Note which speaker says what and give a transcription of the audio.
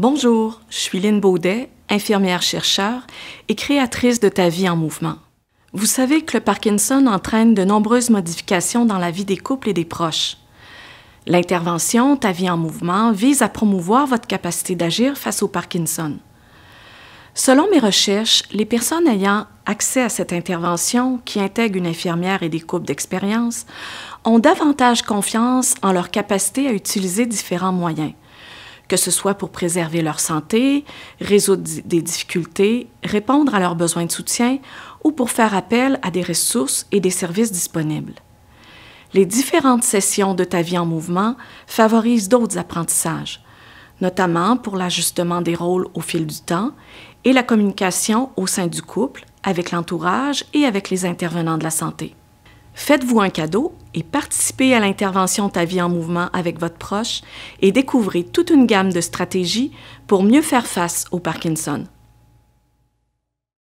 Speaker 1: Bonjour, je suis Lynne Baudet, infirmière-chercheur et créatrice de Ta vie en mouvement. Vous savez que le Parkinson entraîne de nombreuses modifications dans la vie des couples et des proches. L'intervention Ta vie en mouvement vise à promouvoir votre capacité d'agir face au Parkinson. Selon mes recherches, les personnes ayant accès à cette intervention, qui intègre une infirmière et des couples d'expérience, ont davantage confiance en leur capacité à utiliser différents moyens que ce soit pour préserver leur santé, résoudre des difficultés, répondre à leurs besoins de soutien ou pour faire appel à des ressources et des services disponibles. Les différentes sessions de ta vie en mouvement favorisent d'autres apprentissages, notamment pour l'ajustement des rôles au fil du temps et la communication au sein du couple, avec l'entourage et avec les intervenants de la santé. Faites-vous un cadeau et participez à l'intervention Ta vie en mouvement avec votre proche et découvrez toute une gamme de stratégies pour mieux faire face au Parkinson.